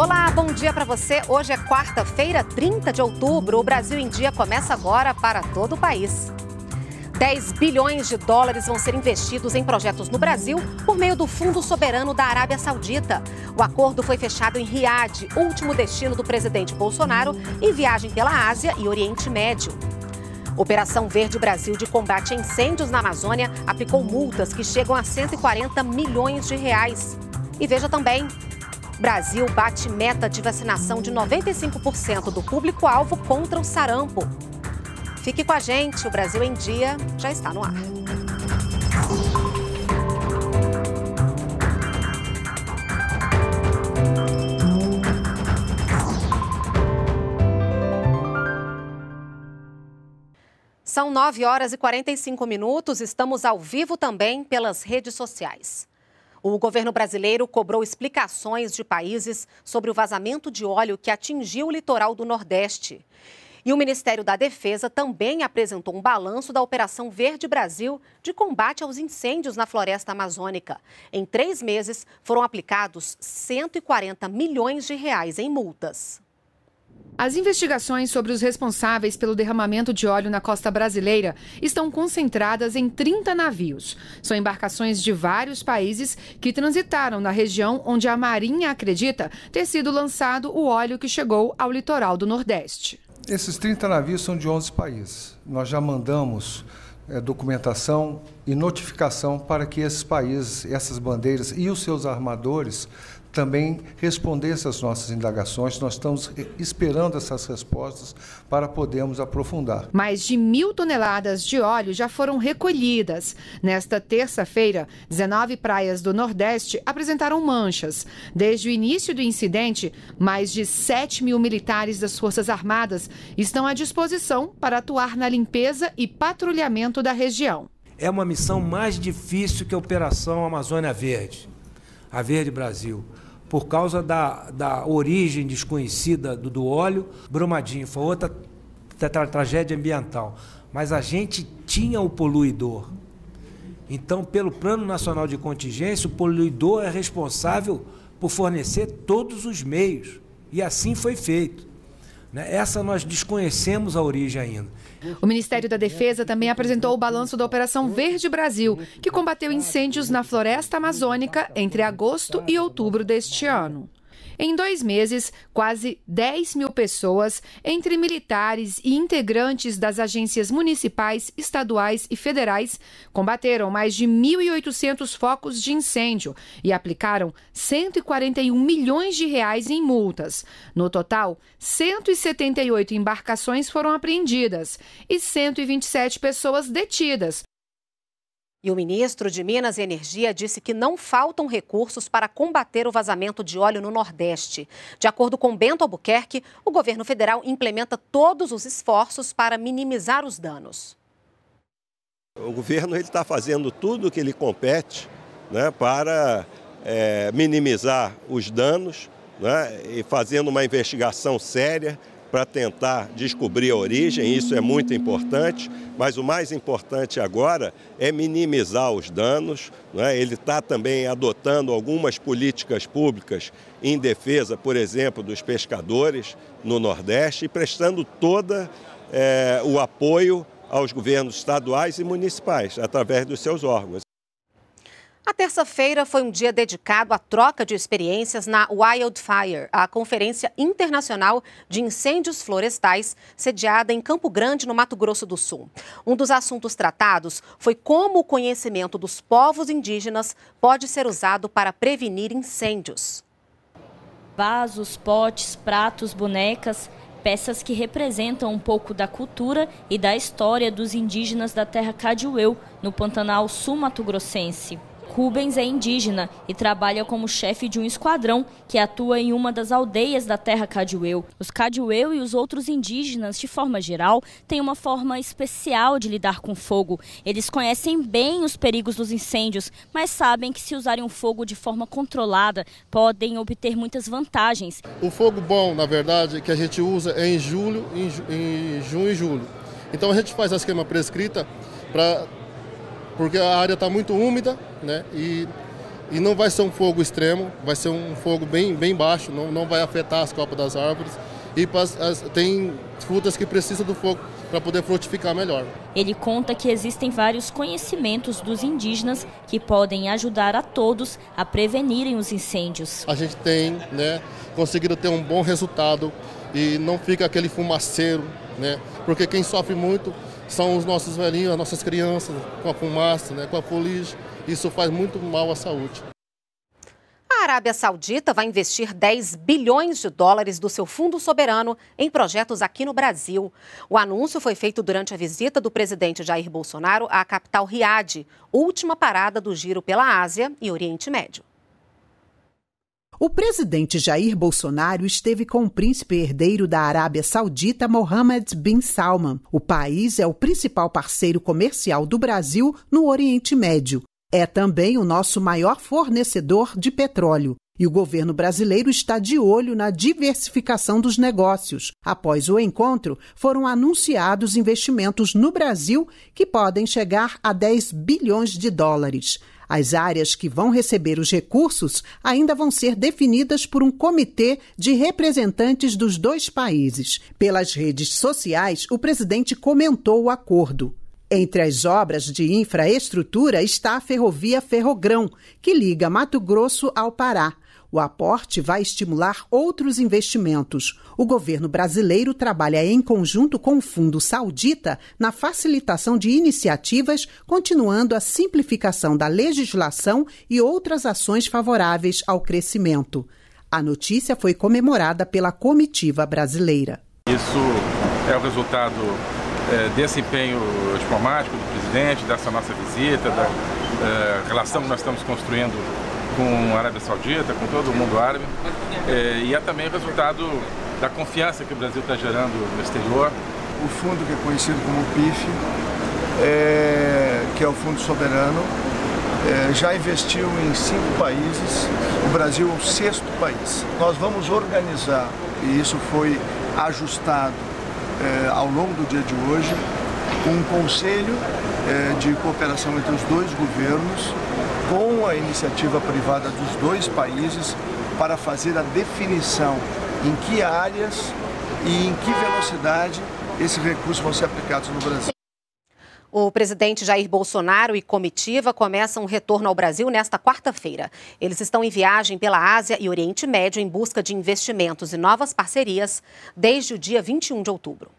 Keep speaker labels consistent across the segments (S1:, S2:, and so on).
S1: Olá, bom dia para você. Hoje é quarta-feira, 30 de outubro. O Brasil em Dia começa agora para todo o país. 10 bilhões de dólares vão ser investidos em projetos no Brasil por meio do Fundo Soberano da Arábia Saudita. O acordo foi fechado em Riad, último destino do presidente Bolsonaro, em viagem pela Ásia e Oriente Médio. Operação Verde Brasil de combate a incêndios na Amazônia aplicou multas que chegam a 140 milhões de reais. E veja também, Brasil bate meta de vacinação de 95% do público-alvo contra o sarampo. Fique com a gente, o Brasil em Dia já está no ar. São 9 horas e 45 minutos, estamos ao vivo também pelas redes sociais. O governo brasileiro cobrou explicações de países sobre o vazamento de óleo que atingiu o litoral do Nordeste. E o Ministério da Defesa também apresentou um balanço da Operação Verde Brasil de combate aos incêndios na floresta amazônica. Em três meses, foram aplicados 140 milhões de reais em multas. As investigações sobre os responsáveis
S2: pelo derramamento de óleo na costa brasileira estão concentradas em 30 navios. São embarcações de vários países que transitaram na região onde a Marinha acredita ter sido lançado o óleo que chegou ao litoral do Nordeste.
S1: Esses 30 navios
S3: são de 11 países. Nós já mandamos é, documentação e notificação para que esses países, essas bandeiras e os seus armadores também responder às nossas indagações. Nós estamos eh, esperando essas respostas para podermos
S2: aprofundar. Mais de mil toneladas de óleo já foram recolhidas. Nesta terça-feira, 19 praias do Nordeste apresentaram manchas. Desde o início do incidente, mais de 7 mil militares das Forças Armadas estão à disposição para atuar na limpeza e patrulhamento da região.
S4: É uma missão mais difícil que a Operação Amazônia Verde, a Verde Brasil por causa da, da origem desconhecida do, do óleo. Brumadinho foi outra tra tra tragédia ambiental. Mas a gente tinha o poluidor. Então, pelo Plano Nacional de Contingência, o poluidor é responsável por fornecer todos os meios. E assim foi feito. Né? Essa nós desconhecemos a origem ainda.
S2: O Ministério da Defesa também apresentou o balanço da Operação Verde Brasil, que combateu incêndios na floresta amazônica entre agosto e outubro deste ano. Em dois meses, quase 10 mil pessoas, entre militares e integrantes das agências municipais, estaduais e federais, combateram mais de 1.800 focos de incêndio e aplicaram 141 milhões de reais em multas. No total, 178 embarcações foram
S1: apreendidas e 127 pessoas detidas e o ministro de Minas e Energia disse que não faltam recursos para combater o vazamento de óleo no Nordeste. De acordo com Bento Albuquerque, o governo federal implementa todos os esforços para minimizar os danos.
S5: O governo está fazendo tudo o que lhe compete né, para é, minimizar os danos né, e fazendo uma investigação séria para tentar descobrir a origem, isso é muito importante, mas o mais importante agora é minimizar os danos. Né? Ele está também adotando algumas políticas públicas em defesa, por exemplo, dos pescadores no Nordeste e prestando todo é, eh, o apoio aos governos estaduais e municipais, através dos seus órgãos.
S1: A terça-feira foi um dia dedicado à troca de experiências na Wildfire, a Conferência Internacional de Incêndios Florestais, sediada em Campo Grande, no Mato Grosso do Sul. Um dos assuntos tratados foi como o conhecimento dos povos indígenas pode ser usado para prevenir incêndios. Vasos, potes, pratos, bonecas, peças que representam um pouco da
S2: cultura e da história dos indígenas da terra Cadiueu, no Pantanal Sul-Mato Grossense. Rubens é indígena e trabalha como chefe de um esquadrão que atua em uma das aldeias da terra Cadiueu. Os Cadiueu e os outros indígenas, de forma geral, têm uma forma especial de lidar com fogo. Eles conhecem bem os perigos dos incêndios, mas sabem que se usarem o fogo de forma controlada, podem obter muitas
S5: vantagens. O fogo bom, na verdade, que a gente usa é em julho, em junho e julho. Então a gente faz a esquema prescrita para porque a área está muito úmida, né? E, e não vai ser um fogo extremo, vai ser um fogo bem, bem baixo, não, não vai afetar as copas das árvores. E as, as, tem frutas que precisam do fogo para poder frutificar melhor.
S2: Ele conta que existem vários conhecimentos dos indígenas que podem ajudar a todos a prevenirem os incêndios. A gente
S5: tem né, conseguido ter um bom resultado e não fica aquele fumaceiro, né, porque quem sofre muito são os nossos velhinhos, as nossas crianças, com a fumaça, né, com a fuligem. Isso faz muito mal à saúde.
S1: A Arábia Saudita vai investir 10 bilhões de dólares do seu fundo soberano em projetos aqui no Brasil. O anúncio foi feito durante a visita do presidente Jair Bolsonaro à capital Riad, última parada do giro pela Ásia e Oriente Médio.
S6: O presidente Jair Bolsonaro esteve com o príncipe herdeiro da Arábia Saudita, Mohammed bin Salman. O país é o principal parceiro comercial do Brasil no Oriente Médio. É também o nosso maior fornecedor de petróleo. E o governo brasileiro está de olho na diversificação dos negócios. Após o encontro, foram anunciados investimentos no Brasil que podem chegar a 10 bilhões de dólares. As áreas que vão receber os recursos ainda vão ser definidas por um comitê de representantes dos dois países. Pelas redes sociais, o presidente comentou o acordo. Entre as obras de infraestrutura está a ferrovia Ferrogrão, que liga Mato Grosso ao Pará. O aporte vai estimular outros investimentos. O governo brasileiro trabalha em conjunto com o Fundo Saudita na facilitação de iniciativas, continuando a simplificação da legislação e outras ações favoráveis ao crescimento. A notícia foi comemorada pela comitiva brasileira.
S7: Isso é o resultado é, desse empenho diplomático do presidente, dessa nossa visita, da é, relação que nós estamos construindo com a Arábia Saudita, com todo o mundo árabe. É, e é também o resultado da confiança que o Brasil está gerando no exterior. O fundo que é conhecido como PIF, é, que é o Fundo Soberano, é, já investiu em cinco países, o Brasil é o sexto país. Nós vamos organizar, e isso foi ajustado é, ao longo do dia de hoje, um conselho é, de cooperação entre os dois governos com a iniciativa privada dos dois países para fazer a definição em que áreas e em que velocidade esses recursos vão ser aplicados no Brasil.
S1: O presidente Jair Bolsonaro e comitiva começam o retorno ao Brasil nesta quarta-feira. Eles estão em viagem pela Ásia e Oriente Médio em busca de investimentos e novas parcerias desde o dia 21 de outubro.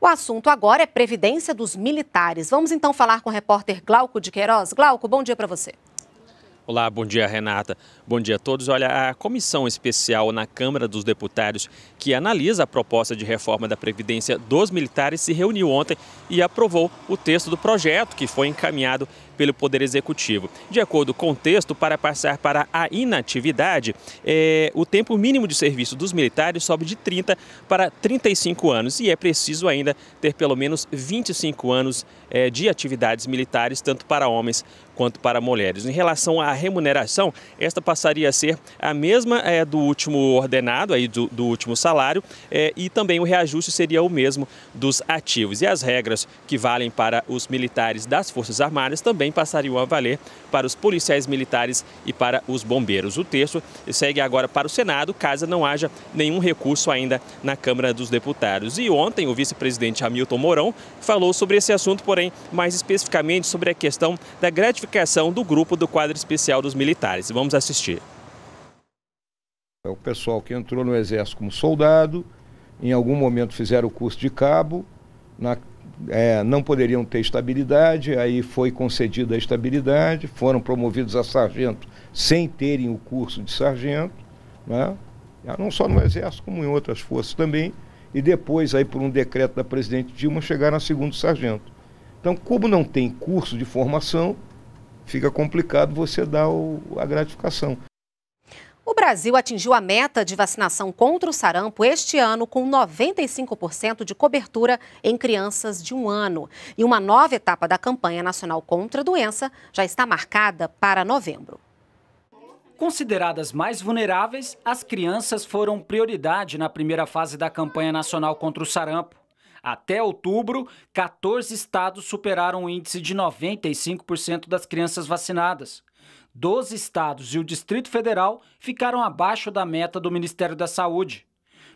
S1: O assunto agora é previdência dos militares. Vamos então falar com o repórter Glauco de Queiroz. Glauco, bom dia para você.
S5: Olá, bom dia Renata. Bom dia a todos. Olha, a comissão especial na Câmara dos Deputados que analisa a proposta de reforma da Previdência dos Militares se reuniu ontem e aprovou o texto do projeto que foi encaminhado pelo Poder Executivo. De acordo com o texto, para passar para a inatividade, é, o tempo mínimo de serviço dos militares sobe de 30 para 35 anos e é preciso ainda ter pelo menos 25 anos é, de atividades militares, tanto para homens quanto para mulheres. Em relação à remuneração, esta passaria a ser a mesma é, do último ordenado, aí do, do último salário, é, e também o reajuste seria o mesmo dos ativos. E as regras que valem para os militares das Forças Armadas também também passariam a valer para os policiais militares e para os bombeiros. O texto segue agora para o Senado, caso não haja nenhum recurso ainda na Câmara dos Deputados. E ontem o vice-presidente Hamilton Mourão falou sobre esse assunto, porém mais especificamente sobre a questão da gratificação do grupo do quadro especial dos militares. Vamos assistir.
S4: É o
S3: pessoal que entrou no Exército como soldado, em algum momento fizeram o curso de cabo, na é, não poderiam ter estabilidade, aí foi concedida a estabilidade, foram promovidos a sargento sem terem o curso de sargento, né? não só no Exército, como em outras forças também, e depois, aí por um decreto da presidente Dilma, chegaram a segundo sargento. Então, como não tem curso de formação, fica complicado você dar o, a gratificação.
S1: O Brasil atingiu a meta de vacinação contra o sarampo este ano com 95% de cobertura em crianças de um ano. E uma nova etapa da campanha nacional contra a doença já está marcada para novembro.
S4: Consideradas mais vulneráveis, as crianças foram prioridade na primeira fase da campanha nacional contra o sarampo. Até outubro, 14 estados superaram o índice de 95% das crianças vacinadas. 12 estados e o Distrito Federal ficaram abaixo da meta do Ministério da Saúde.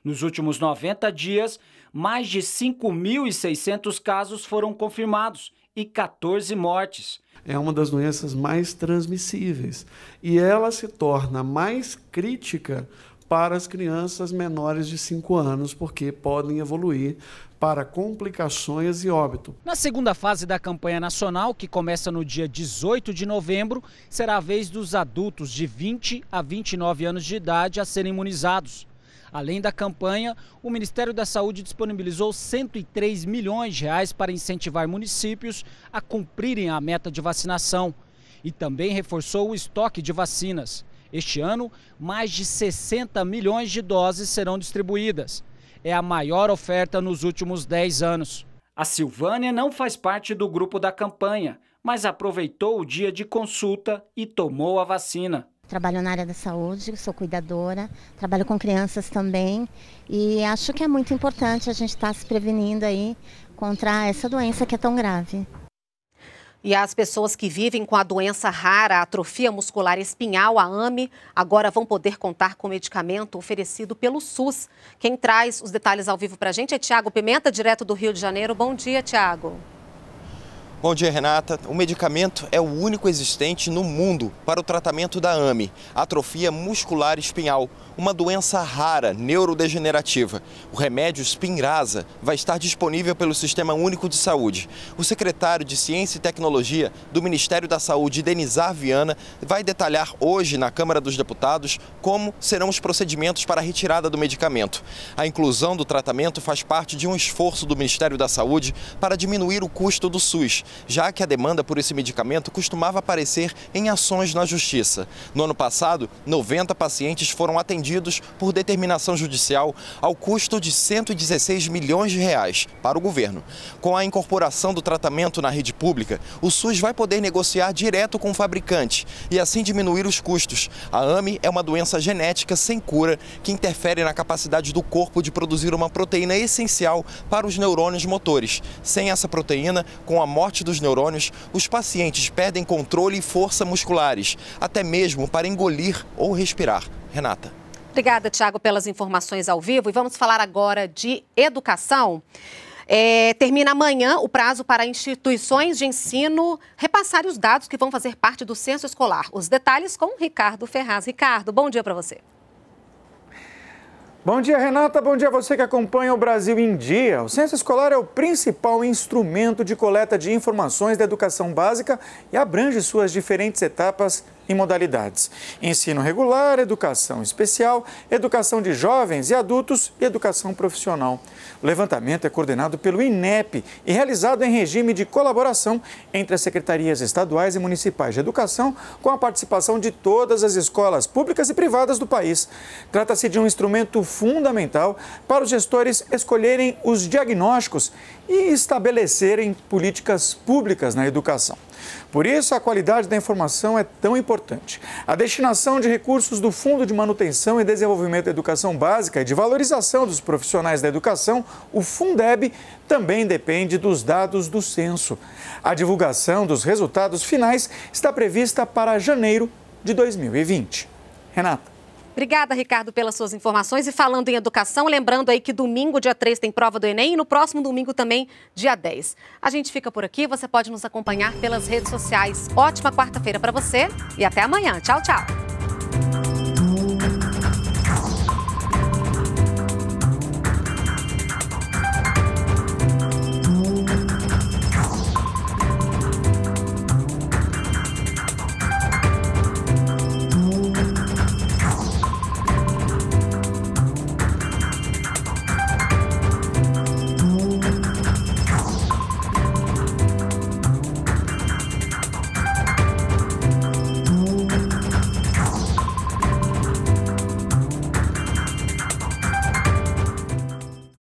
S4: Nos últimos 90 dias, mais de 5.600 casos foram confirmados
S7: e 14 mortes. É uma das doenças mais transmissíveis e ela se torna mais crítica para as crianças menores de 5 anos, porque podem evoluir para complicações e óbito.
S4: Na segunda fase da campanha nacional, que começa no dia 18 de novembro, será a vez dos adultos de 20 a 29 anos de idade a serem imunizados. Além da campanha, o Ministério da Saúde disponibilizou 103 milhões de reais para incentivar municípios a cumprirem a meta de vacinação e também reforçou o estoque de vacinas. Este ano, mais de 60 milhões de doses serão distribuídas. É a maior oferta nos últimos 10 anos. A Silvânia não faz parte do grupo da campanha, mas aproveitou o dia de consulta e tomou a vacina.
S6: Trabalho na área da saúde, sou cuidadora, trabalho com crianças também e acho que é muito importante a gente estar tá se prevenindo aí contra essa doença que é tão grave.
S1: E as pessoas que vivem com a doença rara, a atrofia muscular espinhal, a AME, agora vão poder contar com medicamento oferecido pelo SUS. Quem traz os detalhes ao vivo para a gente é Tiago Pimenta, direto do Rio de Janeiro. Bom dia, Tiago.
S3: Bom dia, Renata. O medicamento é o único existente no mundo para o tratamento da AME, atrofia muscular espinhal, uma doença rara neurodegenerativa. O remédio Spinraza vai estar disponível pelo Sistema Único de Saúde. O secretário de Ciência e Tecnologia do Ministério da Saúde, Denizar Viana, vai detalhar hoje na Câmara dos Deputados como serão os procedimentos para a retirada do medicamento. A inclusão do tratamento faz parte de um esforço do Ministério da Saúde para diminuir o custo do SUS já que a demanda por esse medicamento costumava aparecer em ações na Justiça. No ano passado, 90 pacientes foram atendidos por determinação judicial ao custo de 116 milhões de reais para o governo. Com a incorporação do tratamento na rede pública, o SUS vai poder negociar direto com o fabricante e assim diminuir os custos. A AME é uma doença genética sem cura que interfere na capacidade do corpo de produzir uma proteína essencial para os neurônios motores. Sem essa proteína, com a morte parte dos neurônios, os pacientes perdem controle e força musculares, até mesmo para engolir ou respirar. Renata.
S1: Obrigada, Tiago, pelas informações ao vivo. E vamos falar agora de educação. É, termina amanhã o prazo para instituições de ensino repassarem os dados que vão fazer parte do censo escolar. Os detalhes com Ricardo Ferraz. Ricardo, bom dia para você.
S7: Bom dia, Renata. Bom dia a você que acompanha o Brasil em Dia. O censo escolar é o principal instrumento de coleta de informações da educação básica e abrange suas diferentes etapas em modalidades: ensino regular, educação especial, educação de jovens e adultos e educação profissional. O levantamento é coordenado pelo INEP e realizado em regime de colaboração entre as secretarias estaduais e municipais de educação, com a participação de todas as escolas públicas e privadas do país. Trata-se de um instrumento fundamental para os gestores escolherem os diagnósticos e estabelecerem políticas públicas na educação. Por isso, a qualidade da informação é tão importante. A destinação de recursos do Fundo de Manutenção e Desenvolvimento da Educação Básica e de Valorização dos Profissionais da Educação, o Fundeb, também depende dos dados do censo. A divulgação dos resultados finais está prevista para janeiro de 2020. Renata.
S1: Obrigada, Ricardo, pelas suas informações. E falando em educação, lembrando aí que domingo, dia 3, tem prova do Enem e no próximo domingo também, dia 10. A gente fica por aqui, você pode nos acompanhar pelas redes sociais. Ótima quarta-feira para você e até amanhã. Tchau, tchau.